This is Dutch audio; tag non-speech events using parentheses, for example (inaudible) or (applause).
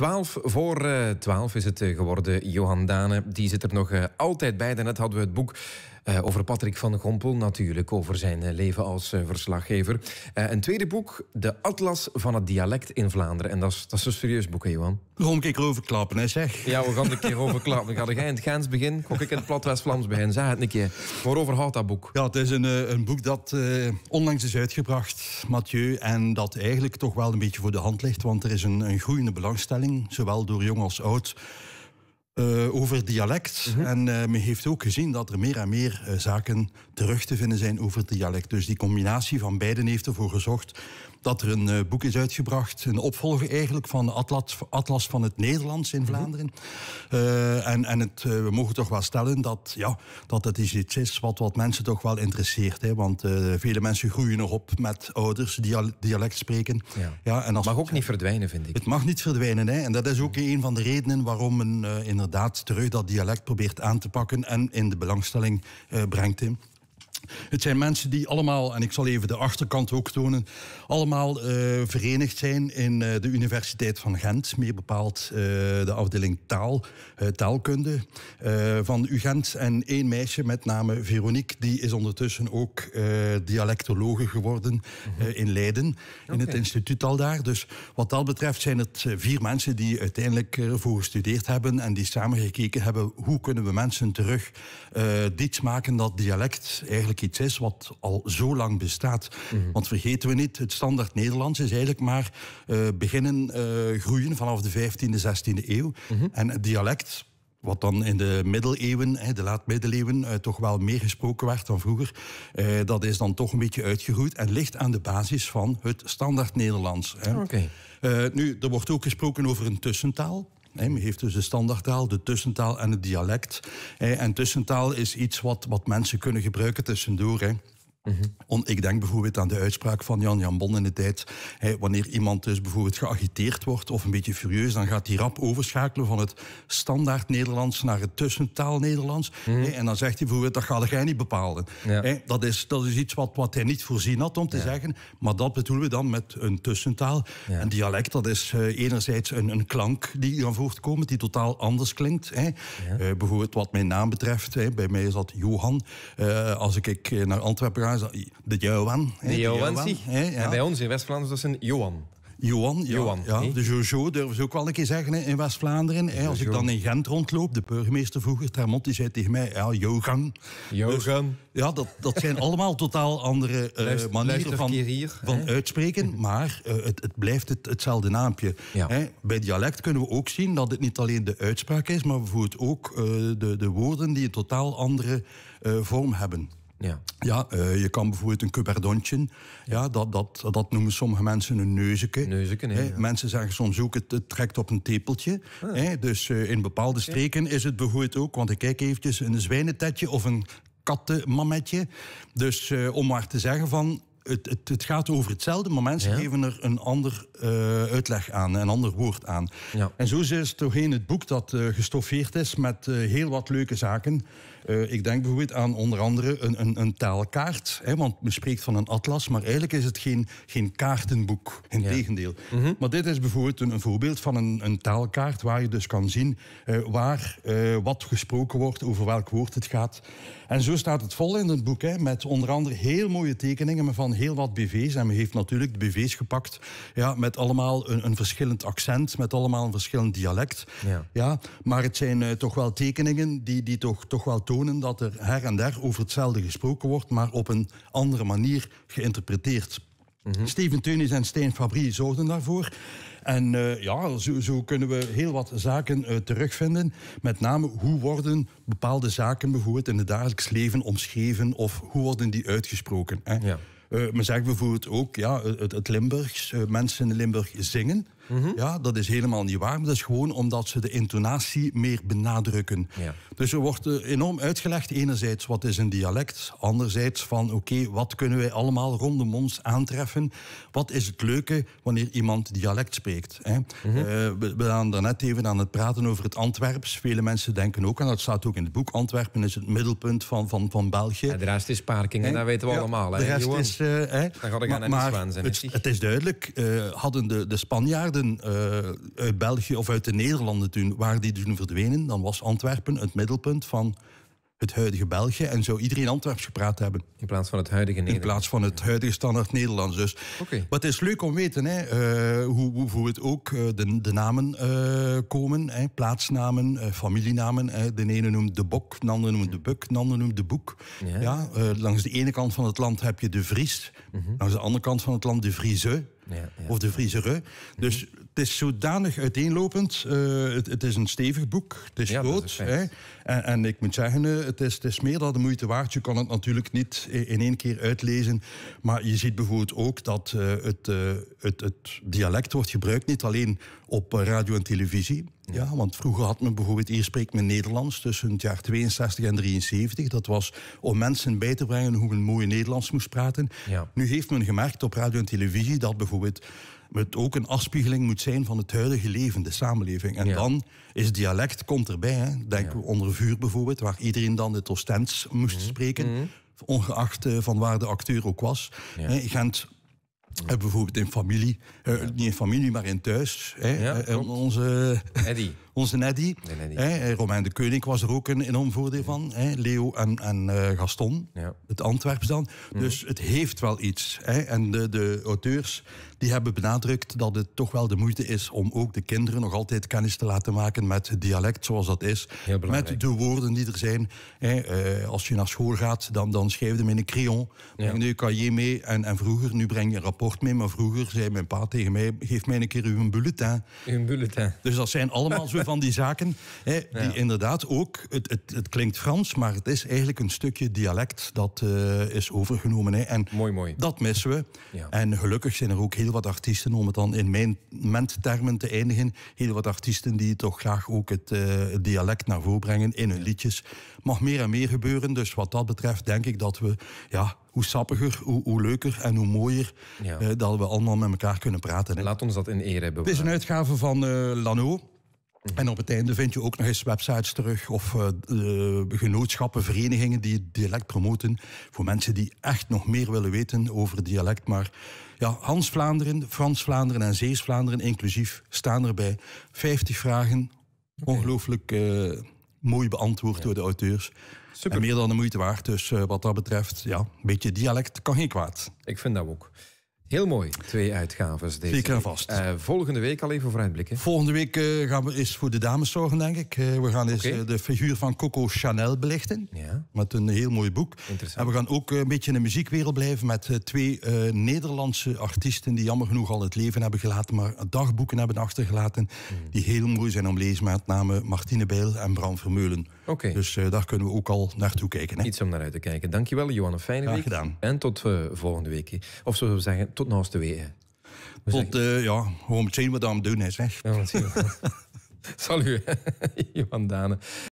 12 voor eh, twaalf 12 is het eh, geworden. Johan Dane, die zit er nog eh, altijd bij. net hadden we het boek over Patrick van Gompel, natuurlijk, over zijn leven als verslaggever. een tweede boek, De Atlas van het Dialect in Vlaanderen. En dat is, dat is een serieus boek, hè, Johan? We gaan een keer overklappen, hè, zeg. Ja, we gaan een keer overklappen. Ga jij in het Gans begin, kom ik in het Platwest-Vlaams begin. Zeg het een keer. Waarover gaat dat boek? Ja, het is een, een boek dat onlangs is uitgebracht, Mathieu. En dat eigenlijk toch wel een beetje voor de hand ligt, want er is een, een groeiende belangstelling zowel door jong als oud. Eh, over dialect. Mhm. En uh, men heeft ook gezien dat er meer en meer eh, zaken terug te vinden zijn over dialect. Dus die combinatie van beiden heeft ervoor gezorgd dat er een boek is uitgebracht. Een opvolger eigenlijk van de Atlas, Atlas van het Nederlands in mhm. Vlaanderen. en en het, we mogen toch wel stellen dat, ja, dat het iets is wat, wat mensen toch wel interesseert. Hè? Want vele mensen groeien nog op met ouders die dialect spreken. Ja. en als mag ook niet verdwijnen, vind ik. Het mag niet verdwijnen. Hè? En dat is ook een van de redenen waarom men in inderdaad terug dat dialect probeert aan te pakken en in de belangstelling eh, brengt het zijn mensen die allemaal, en ik zal even de achterkant ook tonen, allemaal eh, verenigd zijn in eh, de Universiteit van Gent, meer bepaald eh, de afdeling taal, taalkunde van UGent. En één meisje met name Veronique, die is ondertussen ook dialectologe geworden mhm. in Leiden, in het instituut al daar. Dus wat dat betreft zijn het vier mensen die uiteindelijk ervoor gestudeerd hebben en die samen gekeken hebben hoe kunnen we mensen terug uh, maken dat dialect eigenlijk iets is wat al zo lang bestaat. Mhm. Want vergeten we niet, het standaard Nederlands is eigenlijk maar eh, beginnen eh, groeien vanaf de 15e, 16e eeuw. Mhm. En het dialect, wat dan in de middeleeuwen, de laat-middeleeuwen, eh, toch wel meer gesproken werd dan vroeger. Dat is dan toch een beetje uitgegroeid en ligt aan de basis van het standaard Nederlands. Oké. Nu, er wordt ook gesproken over een tussentaal. Hij men heeft dus de standaardtaal, de tussentaal en het dialect. en tussentaal is iets wat, wat mensen kunnen gebruiken tussendoor mm Ik denk bijvoorbeeld aan de uitspraak van Jan Jan Bon in de tijd. wanneer iemand dus bijvoorbeeld geagiteerd wordt of een beetje furieus, dan gaat hij rap overschakelen van het standaard Nederlands naar het tussentaal Nederlands. Mhm. en dan zegt hij bijvoorbeeld, dat ga jij niet bepalen. dat, is, dat is iets wat, wat hij niet voorzien had om te zeggen. Maar dat bedoelen we dan met een tussentaal. Ja. En dialect, dat is eh, enerzijds een, een klank die kan voortkomen, die totaal anders klinkt. Eh, bijvoorbeeld wat mijn naam betreft, bij mij is dat Johan. Eh, als ik, ik naar Antwerpen ga, de Johan. ja. bij ons in West-Vlaanderen dat een Johan. Johan, ja, Johan, de Jojo durven ze ook wel een keer zeggen in West-Vlaanderen. als ik dan in Gent rondloop, de burgemeester vroeger, Termont, die zei tegen mij, ja, Jogan. Dus, ja, dat, dat zijn (laughs) allemaal totaal andere eh, manieren van, van uitspreken, (laughs) maar eh, het, het, blijft het, hetzelfde naampje. Hè. Bij dialect kunnen we ook zien dat het niet alleen de uitspraak is, maar bijvoorbeeld ook eh, de, de woorden die een totaal andere vorm hebben. Ja, ja eh, je kan bijvoorbeeld een cuperdontje. Ja. dat, dat, dat noemen sommige mensen een neuzeke. neuzeke nee, Mensen zeggen soms ook, het, trekt op een tepeltje. Ah. Dus eh, in bepaalde streken is het bijvoorbeeld ook... want ik kijk eventjes, een zwijnetetje of een kattenmammetje. Dus eh, om maar te zeggen van het, het, gaat over hetzelfde, maar mensen geven er een ander eh, uitleg aan, een ander woord aan. Ja. En zo is het toch in het boek dat uh, gestoffeerd is met eh, heel wat leuke zaken. ik denk bijvoorbeeld aan onder andere een, een, een taalkaart. Hè, want men spreekt van een atlas, maar eigenlijk is het geen, geen kaartenboek. Integendeel. tegendeel. Mhm. Maar dit is bijvoorbeeld een, voorbeeld van een, een, taalkaart waar je dus kan zien waar wat gesproken wordt, over welk woord het gaat. En zo staat het vol in het boek, hè, met onder andere heel mooie tekeningen van heel wat BV's. En men heeft natuurlijk de BV's gepakt ja, met allemaal een, een verschillend accent, met allemaal een verschillend dialect. Ja. Ja, maar het zijn eh, toch wel tekeningen die, die toch, toch wel tonen dat er her en der over hetzelfde gesproken wordt, maar op een andere manier geïnterpreteerd. Mm Steven Teunis en Stijn Fabrie zorgden daarvoor. En eh, ja, zo, zo, kunnen we heel wat zaken eh, terugvinden. Met name hoe worden bepaalde zaken bijvoorbeeld in het dagelijks leven omschreven of hoe worden die uitgesproken. Hè? Ja. Eh, men zegt bijvoorbeeld ook, ja, het, het Limburgs, eh, mensen in Limburg zingen. Mhm. Ja, dat is helemaal niet waar. Maar dat is gewoon omdat ze de intonatie meer benadrukken. Ja. Dus er wordt enorm uitgelegd, enerzijds wat is een dialect, anderzijds van oké, wat kunnen wij allemaal rondom ons aantreffen? Wat is het leuke wanneer iemand dialect spreekt? Hè? Mhm. Eh, we, waren daarnet even aan het praten over het Antwerps. Vele mensen denken ook, en dat staat ook in het boek, Antwerpen is het middelpunt van, van, van België. Ja, de rest is Parking dat weten we allemaal. de rest is... Eh, Dan ga ik aan maar het, is duidelijk, eh, hadden de, de Spanjaarden eh, uit België of uit de Nederlanden toen, waar die toen verdwenen, dan was Antwerpen het middelpunt van het huidige België. En zou iedereen Antwerps gepraat hebben. In plaats van het huidige Nederlands. In plaats van het huidige standaard Nederlands. Dus. Okay. Maar het is leuk om te weten hè, eh, hoe, hoe, het ook eh, de, de, namen komen. Hè, plaatsnamen, familienamen. Hè. De ene noemt de bok, de andere noemt de buk, de andere noemt de boek. Ja. langs de ene kant van het land heb je de Vries. Mhm. Langs de andere kant van het land de Vrieze. Of de Friese Reu. Dus het is zodanig uiteenlopend. Eh, het, het, is een stevig boek. Het is groot. hè? En, ik moet zeggen, eh, het, is, het is meer dan de moeite waard. Je kan het natuurlijk niet in één keer uitlezen. Maar je ziet bijvoorbeeld ook dat eh, het, het, het dialect wordt gebruikt. Niet alleen op radio en televisie. Ja, want vroeger had men bijvoorbeeld, hier spreekt men Nederlands tussen het jaar 62 en 73. Dat was om mensen bij te brengen hoe men mooi Nederlands moest praten. Nu heeft men gemerkt op radio en televisie dat bijvoorbeeld het ook een afspiegeling moet zijn van het huidige leven, de samenleving. En dan is dialect, komt erbij. Hè. Denk onder vuur bijvoorbeeld, waar iedereen dan het Oostends moest mhm. spreken. Mhm. Ongeacht eh, van waar de acteur ook was. Ja. Hè, Gent eh, bijvoorbeeld in familie, eh, niet in familie, maar in thuis. Hè, onze Eddie (laughs) onze Neddy. Romein de Koning was er ook een enorm voordeel van. Hè, Leo en, en Gaston, het Antwerps dan. Mhm. Dus het heeft wel iets. Hè, en de, de auteurs die hebben benadrukt dat het toch wel de moeite is om ook de kinderen nog altijd kennis te laten maken met het dialect zoals dat is. Met de woorden die er zijn. Eh, als je naar school gaat, dan, dan schrijf je in een crayon. Breng ja. je mee. En, en vroeger, nu breng je een rapport mee. Maar vroeger zei mijn pa tegen mij, geef mij een keer uw bulletin. Uw bulletin. Dus dat zijn allemaal zo van die zaken. die inderdaad ook, het, het, het, klinkt Frans, maar het is eigenlijk een stukje dialect dat eh, is overgenomen. En mooi, mooi. dat missen we. En gelukkig zijn er ook heel heel wat artiesten, om het dan in mijn termen te eindigen, heel wat artiesten die toch graag ook het, eh, dialect naar voren brengen in hun liedjes. Mag meer en meer gebeuren, dus wat dat betreft denk ik dat we, ja, hoe sappiger, hoe, hoe leuker en hoe mooier eh, dat we allemaal met elkaar kunnen praten. Hè. Laat ons dat in ere hebben. Dit is een uitgave van eh, Lano. En op het einde vind je ook nog eens websites terug of uh, genootschappen, verenigingen die het dialect promoten. Voor mensen die echt nog meer willen weten over dialect. Maar ja, Hans Vlaanderen, Frans Vlaanderen en Zees Vlaanderen inclusief staan erbij. 50 vragen, ongelooflijk eh, mooi beantwoord door de auteurs. Super. En meer dan de moeite waard. Dus eh, wat dat betreft, ja, een beetje dialect kan geen kwaad. Ik vind dat ook. Heel mooi, twee uitgaves. Deze Zeker vast. Eh, volgende week al even vooruitblikken. Volgende week uh, gaan we eens voor de dames zorgen, denk ik. Eh, we gaan eens de figuur van Coco Chanel belichten. Ja. Met een heel mooi boek. En we gaan ook een beetje in de muziekwereld blijven met twee Nederlandse artiesten die jammer genoeg al het leven hebben gelaten, maar dagboeken hebben achtergelaten. Hmm. Die heel mooi zijn om lezen, met name Martine Bijl en Bram Vermeulen. Dus eh, daar kunnen we ook al naartoe kijken. Hè? Iets om naar uit te kijken. Dankjewel, Johan. Een fijne Graag week. gedaan. En tot eh, volgende week. Of zullen we zeggen, tot naast de week. tot, zeggen... Eh, ja, gewoon meteen wat aan het doen is. Hè. Ja, (laughs) Salut, Johan Danen.